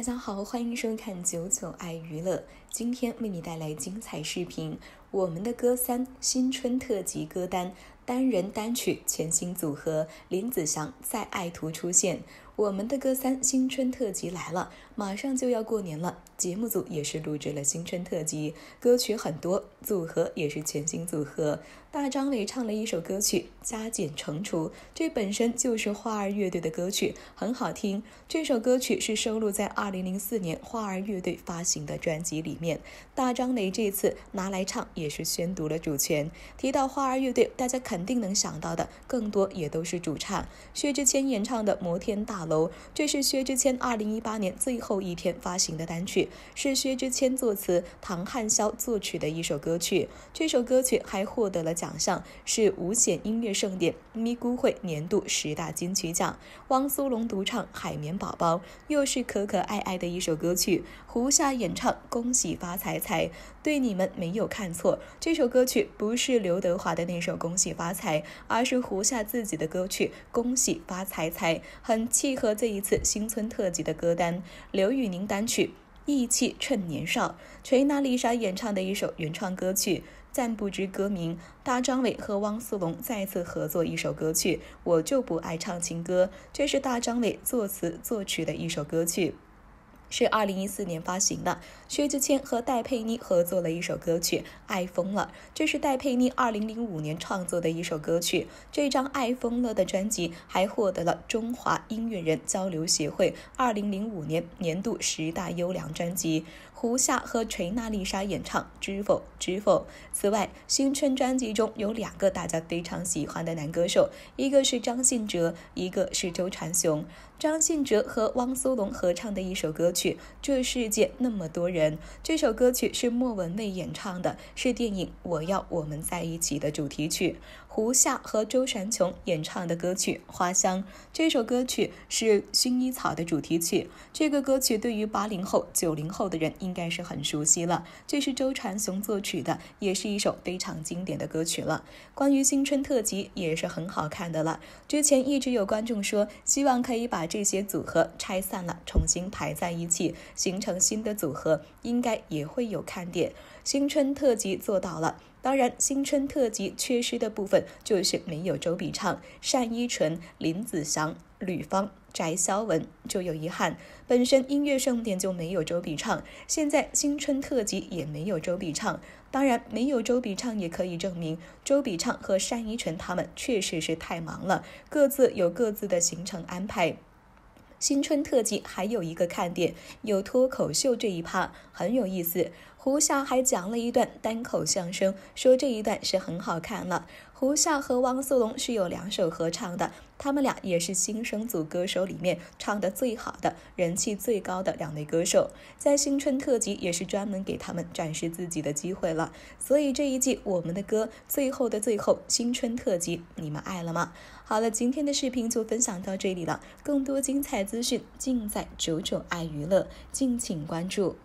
大家好，欢迎收看九九爱娱乐，今天为你带来精彩视频。我们的歌三新春特辑歌单，单人单曲全新组合林子祥在爱徒出现。我们的歌三新春特辑来了，马上就要过年了，节目组也是录制了新春特辑，歌曲很多，组合也是全新组合。大张伟唱了一首歌曲《加减乘除》，这本身就是花儿乐队的歌曲，很好听。这首歌曲是收录在2004年花儿乐队发行的专辑里面。大张伟这次拿来唱，也是宣读了主权。提到花儿乐队，大家肯定能想到的，更多也都是主唱薛之谦演唱的《摩天大楼》。楼，这是薛之谦二零一八年最后一天发行的单曲，是薛之谦作词、唐汉霄作曲的一首歌曲。这首歌曲还获得了奖项，是五险音乐盛典咪咕汇年度十大金曲奖。汪苏泷独唱《海绵宝宝》，又是可可爱爱的一首歌曲。胡夏演唱《恭喜发财财》，对你们没有看错，这首歌曲不是刘德华的那首《恭喜发财》，而是胡夏自己的歌曲《恭喜发财财》，很契和这一次新村特辑的歌单，刘宇宁单曲《意气趁年少》，锤娜丽莎演唱的一首原创歌曲，暂不知歌名。大张伟和汪苏泷再次合作一首歌曲，我就不爱唱情歌，这是大张伟作词作曲的一首歌曲。是二零一四年发行的，薛之谦和戴佩妮合作了一首歌曲《爱疯了》，这是戴佩妮二零零五年创作的一首歌曲。这张《爱疯了》的专辑还获得了中华音乐人交流协会二零零五年年度十大优良专辑。胡夏和锤娜丽莎演唱《知否知否》。此外，新春专辑中有两个大家非常喜欢的男歌手，一个是张信哲，一个是周传雄。张信哲和汪苏泷合唱的一首歌曲《这世界那么多人》，这首歌曲是莫文蔚演唱的，是电影《我要我们在一起》的主题曲。胡夏和周传雄演唱的歌曲《花香》，这首歌曲是薰衣草的主题曲。这个歌曲对于八零后、九零后的人应该是很熟悉了。这是周传雄作曲的，也是一首非常经典的歌曲了。关于新春特辑也是很好看的了。之前一直有观众说希望可以把这些组合拆散了，重新排在一起，形成新的组合，应该也会有看点。新春特辑做到了，当然新春特辑缺失的部分就是没有周笔畅、单依纯、林子祥、吕方、翟潇闻，就有遗憾。本身音乐盛典就没有周笔畅，现在新春特辑也没有周笔畅。当然没有周笔畅也可以证明，周笔畅和单依纯他们确实是太忙了，各自有各自的行程安排。新春特辑还有一个看点，有脱口秀这一趴，很有意思。胡夏还讲了一段单口相声，说这一段是很好看了。胡夏和汪苏泷是有两首合唱的，他们俩也是新生组歌手里面唱的最好的、人气最高的两位歌手，在新春特辑也是专门给他们展示自己的机会了。所以这一季我们的歌最后的最后，新春特辑你们爱了吗？好了，今天的视频就分享到这里了，更多精彩资讯尽在九九爱娱乐，敬请关注。